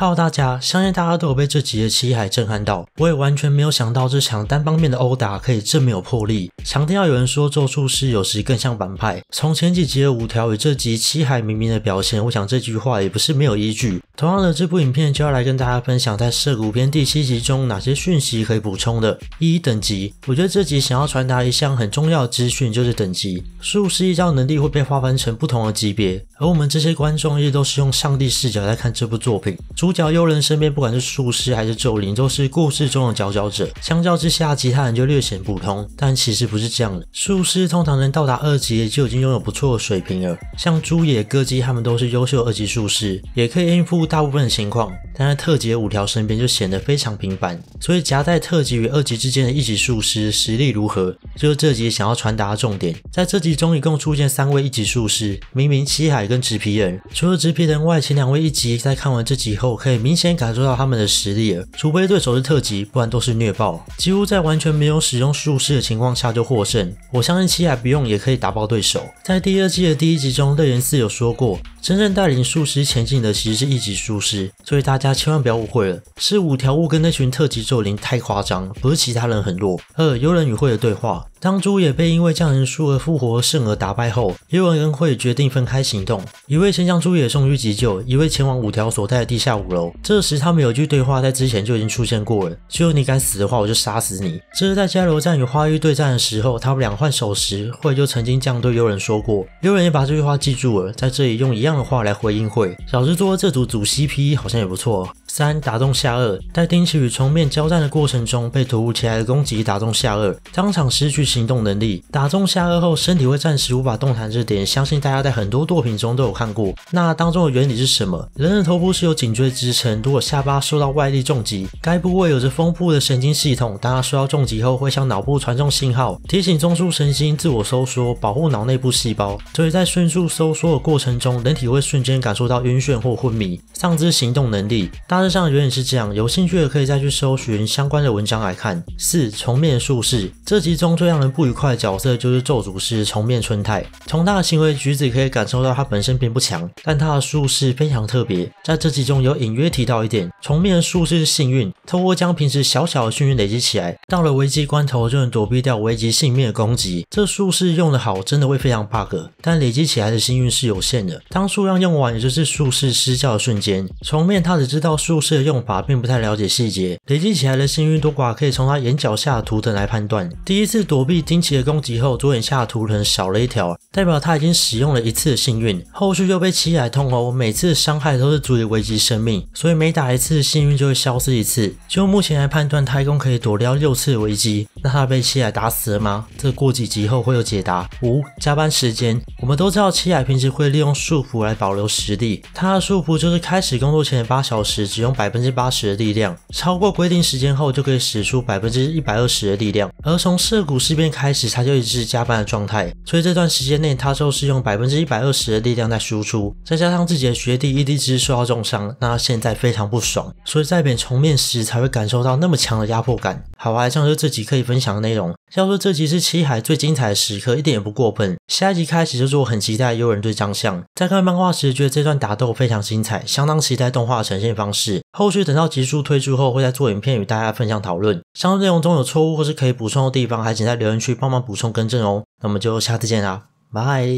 Hello，大家！相信大家都有被这集的七海震撼到，我也完全没有想到这场单方面的殴打可以这么有魄力。强调有人说咒术师有时更像反派，从前几集的五条与这集七海明明的表现，我想这句话也不是没有依据。同样的，这部影片就要来跟大家分享，在《涉谷篇》第七集中，哪些讯息可以补充的？一等级，我觉得这集想要传达一项很重要的资讯，就是等级。术师依照能力会被划分成不同的级别，而我们这些观众也都是用上帝视角在看这部作品。主角幽人身边，不管是术师还是咒灵，都是故事中的佼佼者。相较之下，其他人就略显普通。但其实不是这样的，术师通常能到达二级就已经拥有不错的水平了。像猪野歌姬，他们都是优秀二级术师，也可以应付。大部分的情况，但在特级五条身边就显得非常平凡。所以夹在特级与二级之间的一级术师实力如何，就是这集想要传达的重点。在这集中一共出现三位一级术师，明明七海跟直皮人，除了直皮人外，前两位一级在看完这集后可以明显感受到他们的实力了。除非对手是特级，不然都是虐爆，几乎在完全没有使用术师的情况下就获胜。我相信七海不用也可以打爆对手。在第二季的第一集中，泪人四有说过。真正带领术师前进的，其实是一级术师，所以大家千万不要误会了，是五条悟跟那群特级咒灵太夸张，不是其他人很弱。二幽人与会的对话。当朱也被因为匠人数而复活圣儿打败后，幽人跟惠决定分开行动，一位先将朱也送去急救，一位前往五条所在的地下五楼。这时他们有句对话，在之前就已经出现过了：“只有你敢死的话，我就杀死你。”这是在加罗站与花玉对战的时候，他们俩换手时，惠就曾经这样对幽人说过。幽人也把这句话记住了，在这里用一样的话来回应惠。小蜘蛛这组组 CP 好像也不错。三打中下颚，在丁崎与冲面交战的过程中，被突如其来的攻击打中下颚，当场失去。行动能力打中下颚后，身体会暂时无法动弹这点，相信大家在很多作品中都有看过。那当中的原理是什么？人的头部是由颈椎支撑，如果下巴受到外力重击，该部位有着丰富的神经系统，当它受到重击后，会向脑部传送信号，提醒中枢神经自我收缩，保护脑内部细胞。所以在迅速收缩的过程中，人体会瞬间感受到晕眩或昏迷。上肢行动能力，大致上原理是这样，有兴趣的可以再去搜寻相关的文章来看。四，重面术士这集中最让让人不愉快的角色就是咒诅师重面春太。从他的行为举止可以感受到他本身并不强，但他的术式非常特别。在这集中有隐约提到一点，重面的术是幸运，通过将平时小小的幸运累积起来，到了危机关头就能躲避掉危机性命的攻击。这术式用得好，真的会非常 bug。但累积起来的幸运是有限的，当数量用完，也就是术式失效的瞬间。重面他只知道术式的用法，并不太了解细节。累积起来的幸运多寡，可以从他眼角下的图腾来判断。第一次躲。被丁奇的攻击后，左眼下的图腾少了一条，代表他已经使用了一次幸运。后续又被七海痛殴，每次伤害都是足以危及生命，所以每打一次幸运就会消失一次。就目前来判断，太空可以躲掉六次危机。那他被七海打死了吗？这过几集后会有解答。五加班时间，我们都知道七海平时会利用束缚来保留实力。他的束缚就是开始工作前八小时只用百分之八十的力量，超过规定时间后就可以使出百分之一百二十的力量。而从涉谷事变开始，他就一直是加班的状态，所以这段时间内他就是用百分之一百二十的力量在输出。再加上自己的学弟 EDG 受到重伤，那他现在非常不爽，所以在扁重面时才会感受到那么强的压迫感。好，以上就是这集可以分享的内容。要说这集是七海最精彩的时刻，一点也不过分。下一集开始就是我很期待有人对张相。在看漫画时觉得这段打斗非常精彩，相当期待动画的呈现方式。后续等到集数推出后，会再做影片与大家分享讨论。上述内容中有错误或是可以补充的地方，还请在留言区帮忙补充更正哦。那我就下次见啦，拜。